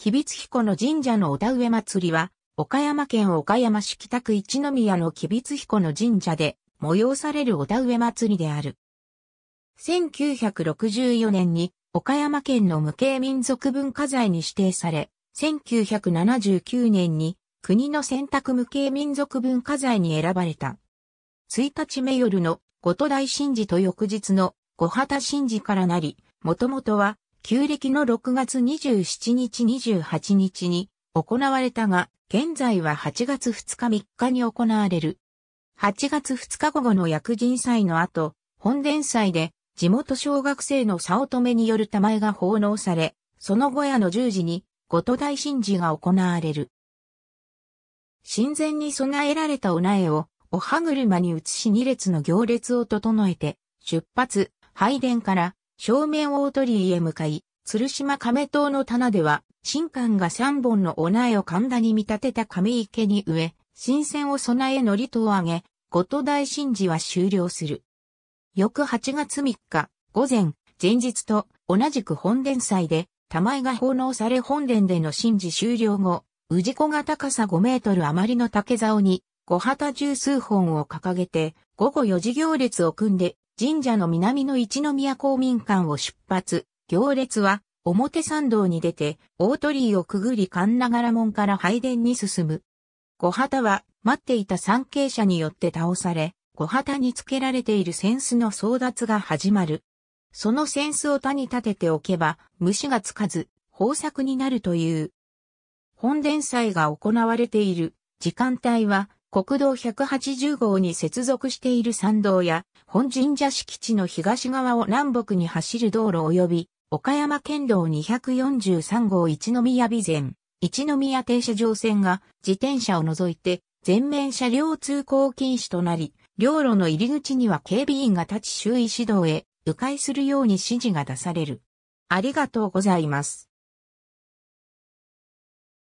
吉備津彦の神社のお田植え祭りは、岡山県岡山市北区一宮の吉備津彦の神社で催されるお田植え祭りである。1964年に岡山県の無形民族文化財に指定され、1979年に国の選択無形民族文化財に選ばれた。1日目夜の後都大神事と翌日の五畑神事からなり、もともとは旧暦の6月27日28日に行われたが、現在は8月2日3日に行われる。8月2日午後の薬人祭の後、本殿祭で地元小学生の早乙女による玉絵が奉納され、その後夜の10時に後都大神事が行われる。神前に備えられたお苗を、お歯車に移し2列の行列を整えて、出発、拝殿から正面大鳥居へ向かい、鶴島亀島の棚では、神官が三本のお苗を神田に見立てた亀池に植え、新鮮を備えのりとをあげ、ごと大神事は終了する。翌8月3日、午前、前日と同じく本殿祭で、玉井が奉納され本殿での神事終了後、氏子が高さ5メートル余りの竹竿に、五旗十数本を掲げて、午後4時行列を組んで、神社の南の一宮公民館を出発、行列は表参道に出て大鳥居をくぐり神長良門から拝殿に進む。小旗は待っていた参詣者によって倒され、小旗につけられている扇子の争奪が始まる。その扇子を他に立てておけば虫がつかず豊作になるという。本殿祭が行われている時間帯は国道180号に接続している山道や、本神社敷地の東側を南北に走る道路及び、岡山県道243号一宮備前、一宮停車場線が自転車を除いて全面車両通行禁止となり、両路の入り口には警備員が立ち周囲指導へ迂回するように指示が出される。ありがとうございます。